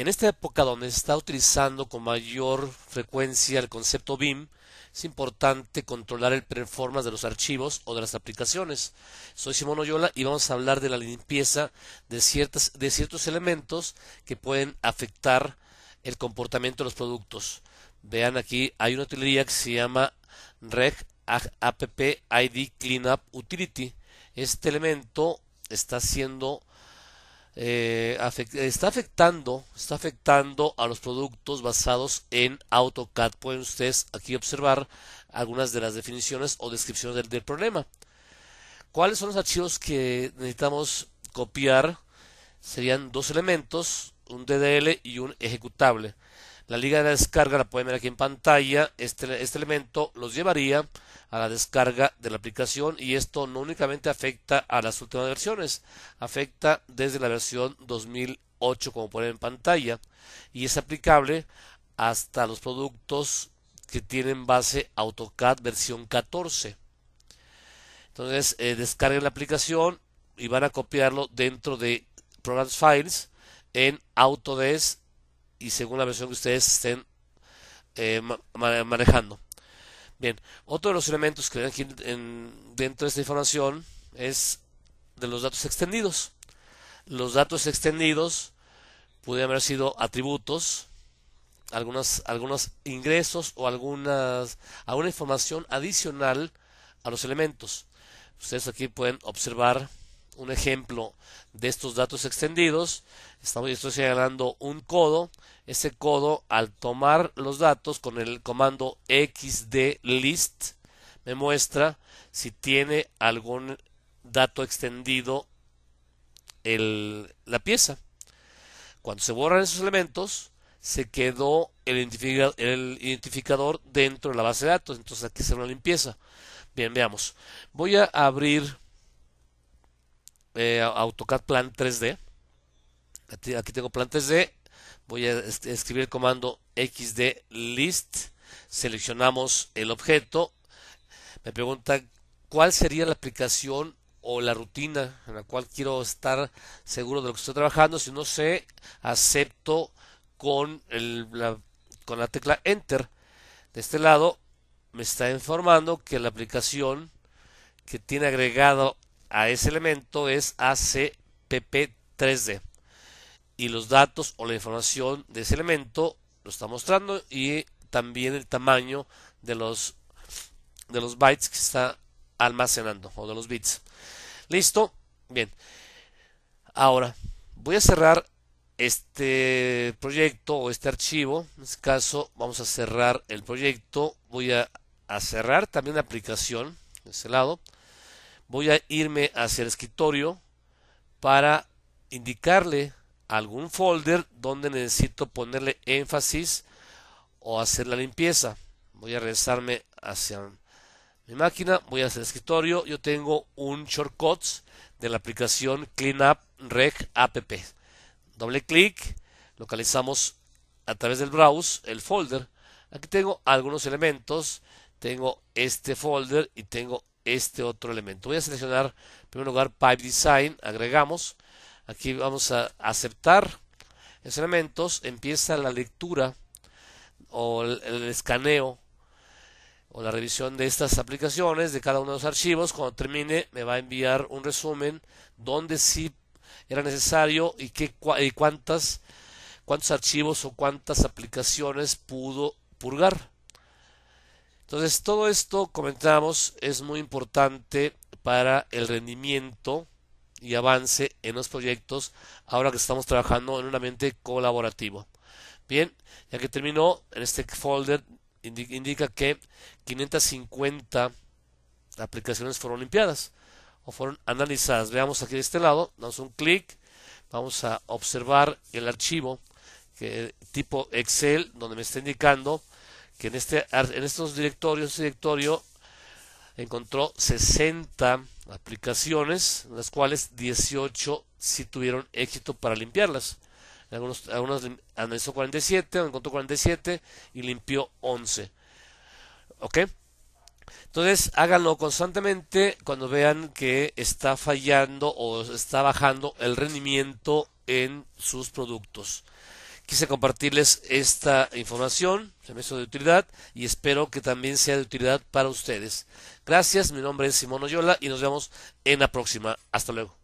En esta época donde se está utilizando con mayor frecuencia el concepto BIM, es importante controlar el performance de los archivos o de las aplicaciones. Soy Simón Oyola y vamos a hablar de la limpieza de, ciertos elementos que pueden afectar el comportamiento de los productos. Vean aquí, hay una utilidad que se llama Reg App ID Cleanup Utility. Este elemento está siendo eh, está afectando, está afectando a los productos basados en AutoCAD. Pueden ustedes aquí observar algunas de las definiciones o descripciones del, del problema. ¿Cuáles son los archivos que necesitamos copiar? Serían dos elementos, un DDL y un ejecutable. La liga de descarga la pueden ver aquí en pantalla. Este, este elemento los llevaría a la descarga de la aplicación y esto no únicamente afecta a las últimas versiones, afecta desde la versión 2008 como pueden ver en pantalla y es aplicable hasta los productos que tienen base AutoCAD versión 14. Entonces eh, descarguen la aplicación y van a copiarlo dentro de Programs Files en Autodesk y según la versión que ustedes estén eh, manejando. Bien, otro de los elementos que ven aquí dentro de esta información es de los datos extendidos. Los datos extendidos pueden haber sido atributos, algunas, algunos ingresos o algunas, alguna información adicional a los elementos. Ustedes aquí pueden observar un ejemplo de estos datos extendidos. Estamos, estoy señalando un codo. Ese codo, al tomar los datos con el comando xdlist, me muestra si tiene algún dato extendido el, la pieza. Cuando se borran esos elementos, se quedó el, identificador, dentro de la base de datos. Entonces aquí será una limpieza. Bien, veamos. Voy a abrir eh, AutoCAD Plan 3D. Aquí tengo Plan 3D. Voy a escribir el comando XD list. Seleccionamos el objeto. Me pregunta cuál sería la aplicación o la rutina en la cual quiero estar seguro de lo que estoy trabajando. Si no sé, acepto con, el, con la tecla Enter. De este lado me está informando que la aplicación que tiene agregado a ese elemento es ACPP3D. Y los datos o la información de ese elemento lo está mostrando y también el tamaño de los, de los bytes que está almacenando o de los bits. Listo. Bien. Ahora voy a cerrar este proyecto o este archivo. En este caso vamos a cerrar el proyecto. Voy a, a cerrar también la aplicación de ese lado voy a irme hacia el escritorio para indicarle algún folder donde necesito ponerle énfasis o hacer la limpieza. Voy a regresarme hacia mi máquina, voy hacia el escritorio, yo tengo un shortcut de la aplicación CleanUp Rec App. Doble clic, localizamos a través del browse el folder. Aquí tengo algunos elementos, tengo este folder y tengo este otro elemento. Voy a seleccionar en primer lugar Pipe Design, agregamos, aquí vamos a aceptar esos elementos, empieza la lectura o el, escaneo o la revisión de estas aplicaciones, de cada uno de los archivos. Cuando termine me va a enviar un resumen donde si era necesario y, qué, y cuántas, cuántos archivos o cuántas aplicaciones pudo purgar. Entonces, todo esto, comentamos, es muy importante para el rendimiento y avance en los proyectos ahora que estamos trabajando en un ambiente colaborativo. Bien, ya que terminó, en este folder indica que 550 aplicaciones fueron limpiadas o fueron analizadas. Veamos aquí de este lado, damos un clic, vamos a observar el archivo que, tipo Excel donde me está indicando que en, este, en estos directorios, este directorio encontró 60 aplicaciones, las cuales 18 sí tuvieron éxito para limpiarlas. Algunos, algunos analizó 47, encontró 47 y limpió 11. Entonces háganlo constantemente cuando vean que está fallando o está bajando el rendimiento en sus productos quise compartirles esta información, se me hizo de utilidad y espero que también sea de utilidad para ustedes. Gracias, mi nombre es Simón Oyola y nos vemos en la próxima. Hasta luego.